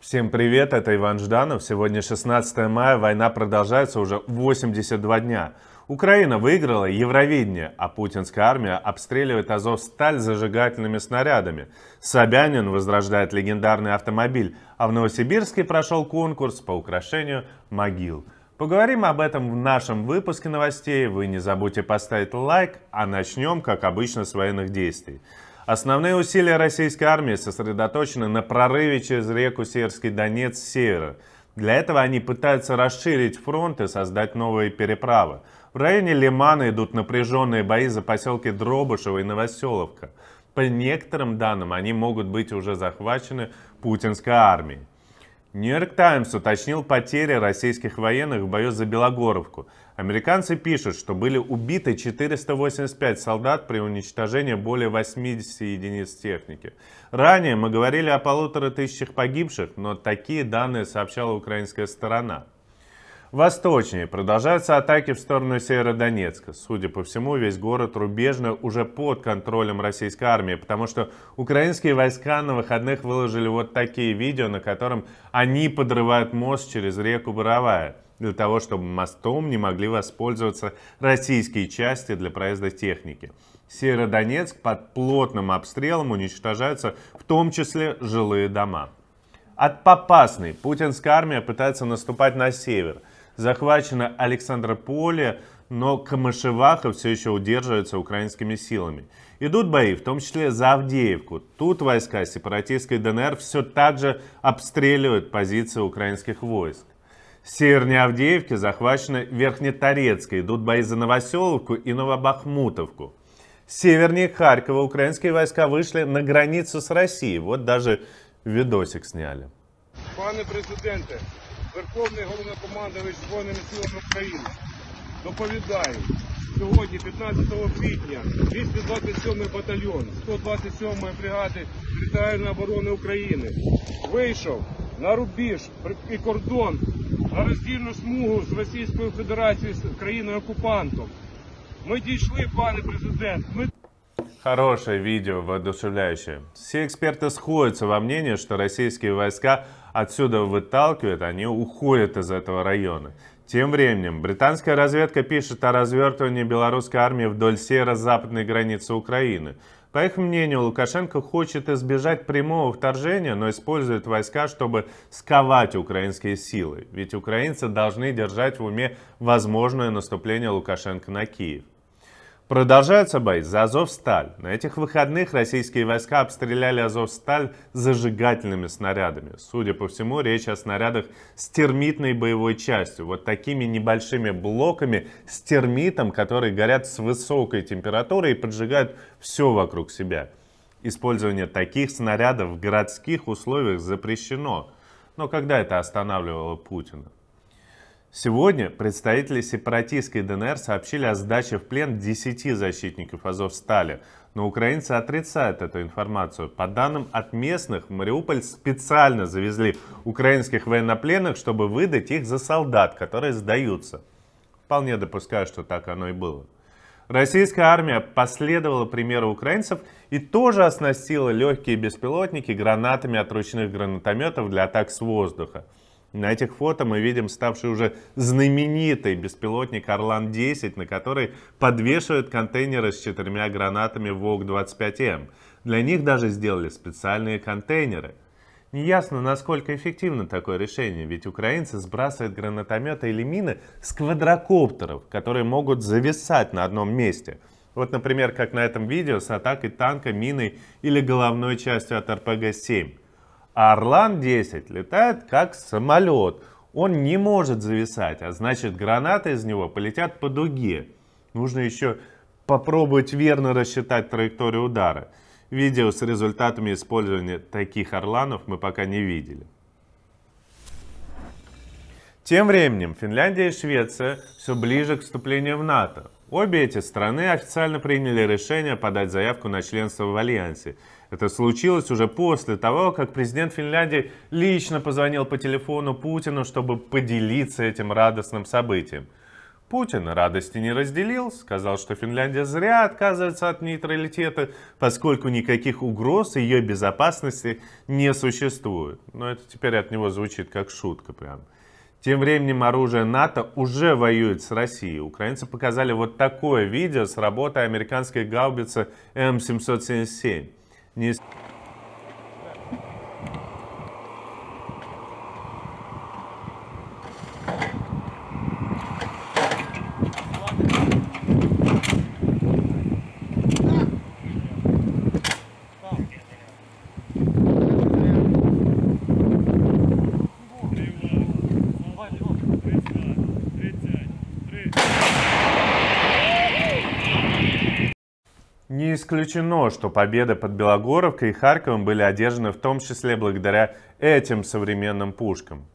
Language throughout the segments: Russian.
Всем привет, это Иван Жданов. Сегодня 16 мая, война продолжается уже 82 дня. Украина выиграла Евровидение, а путинская армия обстреливает Азовсталь зажигательными снарядами. Собянин возрождает легендарный автомобиль, а в Новосибирске прошел конкурс по украшению могил. Поговорим об этом в нашем выпуске новостей. Вы не забудьте поставить лайк, а начнем, как обычно, с военных действий. Основные усилия российской армии сосредоточены на прорыве через реку Северский Донец с севера. Для этого они пытаются расширить фронт и создать новые переправы. В районе Лимана идут напряженные бои за поселки Дробышева и Новоселовка. По некоторым данным, они могут быть уже захвачены путинской армией. Нью-Йорк Таймс уточнил потери российских военных в бою за Белогоровку. Американцы пишут, что были убиты 485 солдат при уничтожении более 80 единиц техники. Ранее мы говорили о полутора тысячах погибших, но такие данные сообщала украинская сторона. Восточнее продолжаются атаки в сторону Северодонецка. Судя по всему, весь город рубежно уже под контролем российской армии, потому что украинские войска на выходных выложили вот такие видео, на котором они подрывают мост через реку Боровая для того, чтобы мостом не могли воспользоваться российские части для проезда техники. Северодонецк под плотным обстрелом уничтожаются в том числе жилые дома. От Попасной путинская армия пытается наступать на север захвачено Александрополе, но Камышеваха все еще удерживается украинскими силами. Идут бои, в том числе за Авдеевку. Тут войска сепаратистской ДНР все так же обстреливают позиции украинских войск. Севернее Авдеевки захвачена Верхнеторецк, идут бои за Новоселовку и Новобахмутовку. Севернее Харькова украинские войска вышли на границу с Россией. Вот даже видосик сняли. Пане президенте, Верховний головнокомандувач Збройними силами України. Доповідаю, сьогодні, 15 квітня, 227-й батальйон 127-ї бригади територіальної оборони України вийшов на рубіж і кордон на роздільну смугу з Російською Федерацією країною окупантом. Ми дійшли, пане президент. Ми... Хорошее видео, воодушевляющее. Все эксперты сходятся во мнении, что российские войска отсюда выталкивают, они уходят из этого района. Тем временем, британская разведка пишет о развертывании белорусской армии вдоль северо-западной границы Украины. По их мнению, Лукашенко хочет избежать прямого вторжения, но использует войска, чтобы сковать украинские силы. Ведь украинцы должны держать в уме возможное наступление Лукашенко на Киев. Продолжаются бои за Азовсталь. На этих выходных российские войска обстреляли Азовсталь зажигательными снарядами. Судя по всему, речь о снарядах с термитной боевой частью. Вот такими небольшими блоками с термитом, которые горят с высокой температурой и поджигают все вокруг себя. Использование таких снарядов в городских условиях запрещено. Но когда это останавливало Путина? Сегодня представители сепаратистской ДНР сообщили о сдаче в плен 10 защитников Азовстали, но украинцы отрицают эту информацию. По данным от местных, в Мариуполь специально завезли украинских военнопленных, чтобы выдать их за солдат, которые сдаются. Вполне допускаю, что так оно и было. Российская армия последовала примеру украинцев и тоже оснастила легкие беспилотники гранатами от ручных гранатометов для атак с воздуха. На этих фото мы видим ставший уже знаменитый беспилотник «Орлан-10», на который подвешивают контейнеры с четырьмя гранатами «Волк-25М». Для них даже сделали специальные контейнеры. Неясно, насколько эффективно такое решение, ведь украинцы сбрасывают гранатометы или мины с квадрокоптеров, которые могут зависать на одном месте. Вот, например, как на этом видео с атакой танка, миной или головной частью от РПГ-7. А Орлан-10 летает как самолет. Он не может зависать, а значит гранаты из него полетят по дуге. Нужно еще попробовать верно рассчитать траекторию удара. Видео с результатами использования таких орланов мы пока не видели. Тем временем Финляндия и Швеция все ближе к вступлению в НАТО. Обе эти страны официально приняли решение подать заявку на членство в Альянсе – это случилось уже после того, как президент Финляндии лично позвонил по телефону Путину, чтобы поделиться этим радостным событием. Путин радости не разделил, сказал, что Финляндия зря отказывается от нейтралитета, поскольку никаких угроз ее безопасности не существует. Но это теперь от него звучит как шутка прям. Тем временем оружие НАТО уже воюет с Россией. Украинцы показали вот такое видео с работы американской гаубицы М777. News. Не исключено, что победы под Белогоровкой и Харьковом были одержаны в том числе благодаря этим современным пушкам.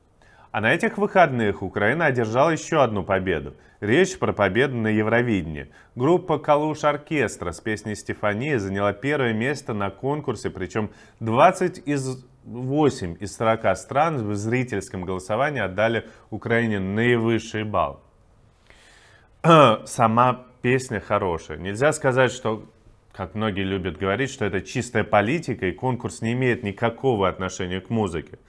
А на этих выходных Украина одержала еще одну победу. Речь про победу на Евровидении. Группа «Калуш Оркестра» с песней «Стефания» заняла первое место на конкурсе, причем 20 из 8 из 40 стран в зрительском голосовании отдали Украине наивысший балл. Сама песня хорошая. Нельзя сказать, что как многие любят говорить, что это чистая политика и конкурс не имеет никакого отношения к музыке.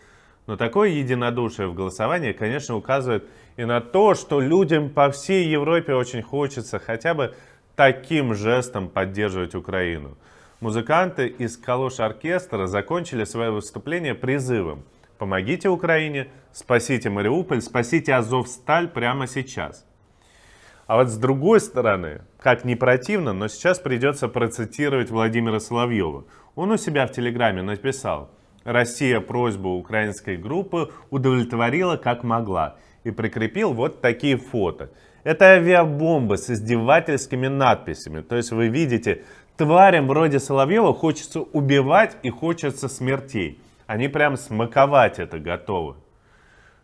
Но такое единодушие в голосовании, конечно, указывает и на то, что людям по всей Европе очень хочется хотя бы таким жестом поддерживать Украину. Музыканты из Калош-оркестра закончили свое выступление призывом «Помогите Украине, спасите Мариуполь, спасите Азовсталь прямо сейчас». А вот с другой стороны, как не противно, но сейчас придется процитировать Владимира Соловьева. Он у себя в Телеграме написал «Россия просьбу украинской группы удовлетворила как могла» и прикрепил вот такие фото. Это авиабомба с издевательскими надписями. То есть вы видите, тварям вроде Соловьева хочется убивать и хочется смертей. Они прям смаковать это готовы.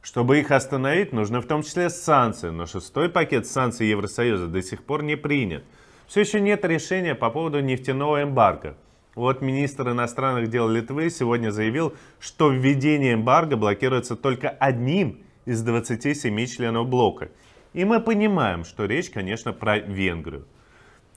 Чтобы их остановить, нужны в том числе санкции, но шестой пакет санкций Евросоюза до сих пор не принят. Все еще нет решения по поводу нефтяного эмбарго. Вот министр иностранных дел Литвы сегодня заявил, что введение эмбарго блокируется только одним из 27 членов блока. И мы понимаем, что речь, конечно, про Венгрию.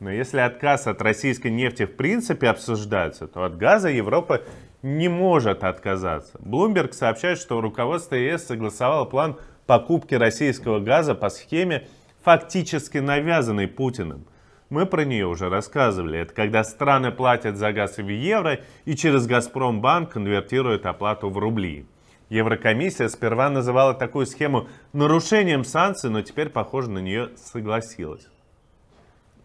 Но если отказ от российской нефти в принципе обсуждается, то от газа Европа не может отказаться. Bloomberg сообщает, что руководство ЕС согласовало план покупки российского газа по схеме, фактически навязанной Путиным. Мы про нее уже рассказывали. Это когда страны платят за газ в евро и через Газпромбанк конвертируют оплату в рубли. Еврокомиссия сперва называла такую схему нарушением санкций, но теперь, похоже, на нее согласилась.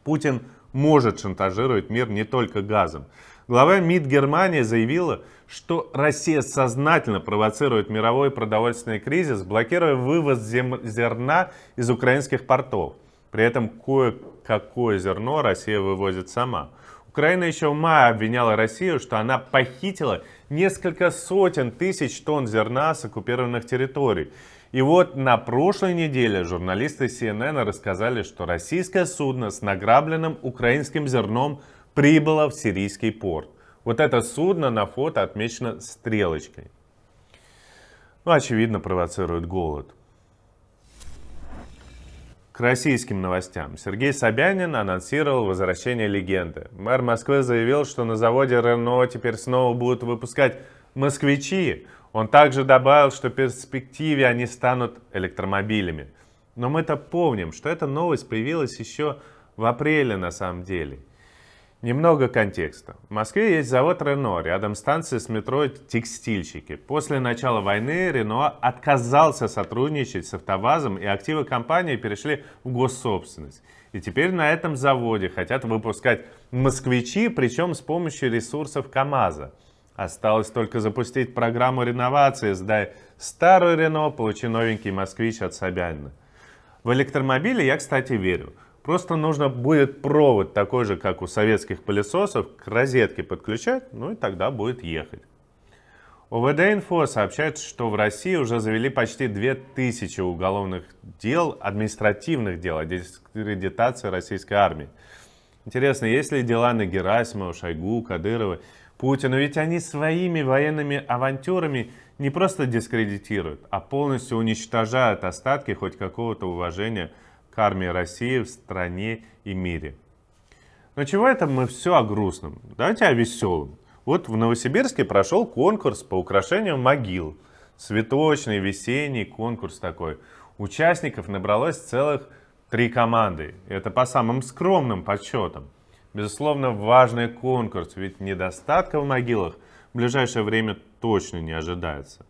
Путин может шантажировать мир не только газом. Глава МИД Германии заявила, что Россия сознательно провоцирует мировой продовольственный кризис, блокируя вывоз зерна из украинских портов. При этом кое-какое зерно Россия вывозит сама. Украина еще в мае обвиняла Россию, что она похитила несколько сотен тысяч тонн зерна с оккупированных территорий. И вот на прошлой неделе журналисты CNN рассказали, что российское судно с награбленным украинским зерном – прибыло в сирийский порт. Вот это судно на фото отмечено стрелочкой. Ну, очевидно, провоцирует голод. К российским новостям. Сергей Собянин анонсировал возвращение легенды. Мэр Москвы заявил, что на заводе Renault теперь снова будут выпускать москвичи. Он также добавил, что в перспективе они станут электромобилями. Но мы-то помним, что эта новость появилась еще в апреле на самом деле. Немного контекста. В Москве есть завод «Рено», рядом станция с метро «Текстильщики». После начала войны «Рено» отказался сотрудничать с «АвтоВАЗом», и активы компании перешли в госсобственность. И теперь на этом заводе хотят выпускать «Москвичи», причем с помощью ресурсов «КамАЗа». Осталось только запустить программу реновации, сдай старую «Рено», получи новенький «Москвич» от Собянина. В электромобили я, кстати, верю – Просто нужно будет провод такой же, как у советских пылесосов, к розетке подключать, ну и тогда будет ехать. ОВД-инфо сообщает, что в России уже завели почти 2000 уголовных дел, административных дел о а дискредитации российской армии. Интересно, есть ли дела на Герасимова, Шойгу, Кадырова, Путина? Ведь они своими военными авантюрами не просто дискредитируют, а полностью уничтожают остатки хоть какого-то уважения карме России в стране и мире. Но чего это мы все о грустном? Давайте о веселом. Вот в Новосибирске прошел конкурс по украшению могил. Цветочный, весенний конкурс такой. Участников набралось целых три команды. Это по самым скромным подсчетам. Безусловно, важный конкурс, ведь недостатка в могилах в ближайшее время точно не ожидается.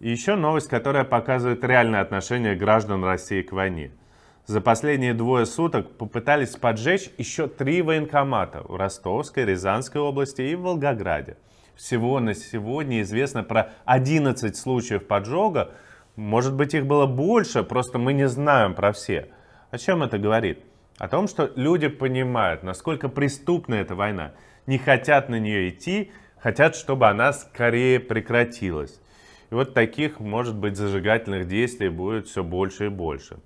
И еще новость, которая показывает реальное отношение граждан России к войне – за последние двое суток попытались поджечь еще три военкомата в Ростовской, Рязанской области и в Волгограде. Всего на сегодня известно про 11 случаев поджога. Может быть, их было больше, просто мы не знаем про все. О чем это говорит? О том, что люди понимают, насколько преступна эта война, не хотят на нее идти, хотят, чтобы она скорее прекратилась. И вот таких, может быть, зажигательных действий будет все больше и больше.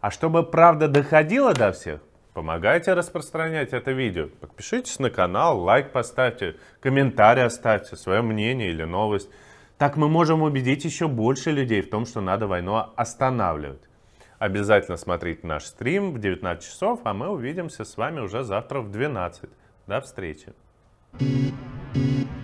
А чтобы правда доходила до всех, помогайте распространять это видео. Подпишитесь на канал, лайк поставьте, комментарий оставьте, свое мнение или новость. Так мы можем убедить еще больше людей в том, что надо войну останавливать. Обязательно смотрите наш стрим в 19 часов, а мы увидимся с вами уже завтра в 12. До встречи! thank you